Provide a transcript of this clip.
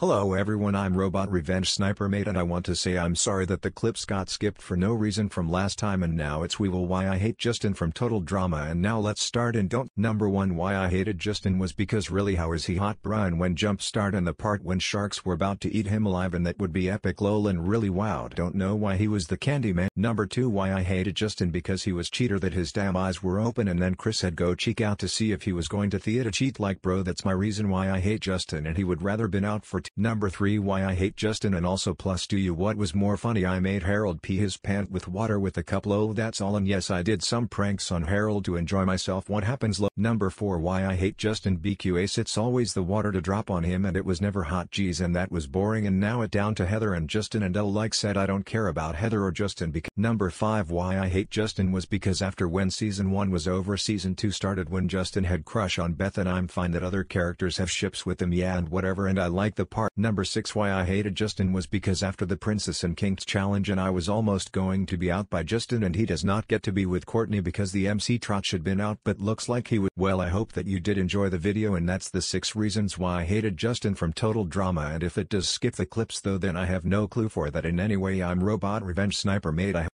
Hello everyone I'm Robot Revenge Sniper Mate and I want to say I'm sorry that the clips got skipped for no reason from last time and now it's We Will Why I Hate Justin from Total Drama and now let's start and don't. Number 1 Why I hated Justin was because really how is he hot Brian when jump start and the part when sharks were about to eat him alive and that would be epic lol and really wow don't know why he was the candy man. Number 2 Why I hated Justin because he was cheater that his damn eyes were open and then Chris had go cheek out to see if he was going to theater cheat like bro that's my reason why I hate Justin and he would rather been out for Number 3 Why I Hate Justin and also plus do you what was more funny I made Harold pee his pant with water with a couple oh that's all and yes I did some pranks on Harold to enjoy myself what happens Number 4 Why I Hate Justin BQAce it's always the water to drop on him and it was never hot geez and that was boring and now it down to Heather and Justin and L like said I don't care about Heather or Justin because Number 5 Why I Hate Justin was because after when season 1 was over season 2 started when Justin had crush on Beth and I'm fine that other characters have ships with them yeah and whatever and I like the part apart. Number 6 Why I hated Justin was because after the Princess and King's challenge and I was almost going to be out by Justin and he does not get to be with Courtney because the MC Trot should been out but looks like he would. Well I hope that you did enjoy the video and that's the 6 reasons why I hated Justin from Total Drama and if it does skip the clips though then I have no clue for that in any way I'm Robot Revenge Sniper Made I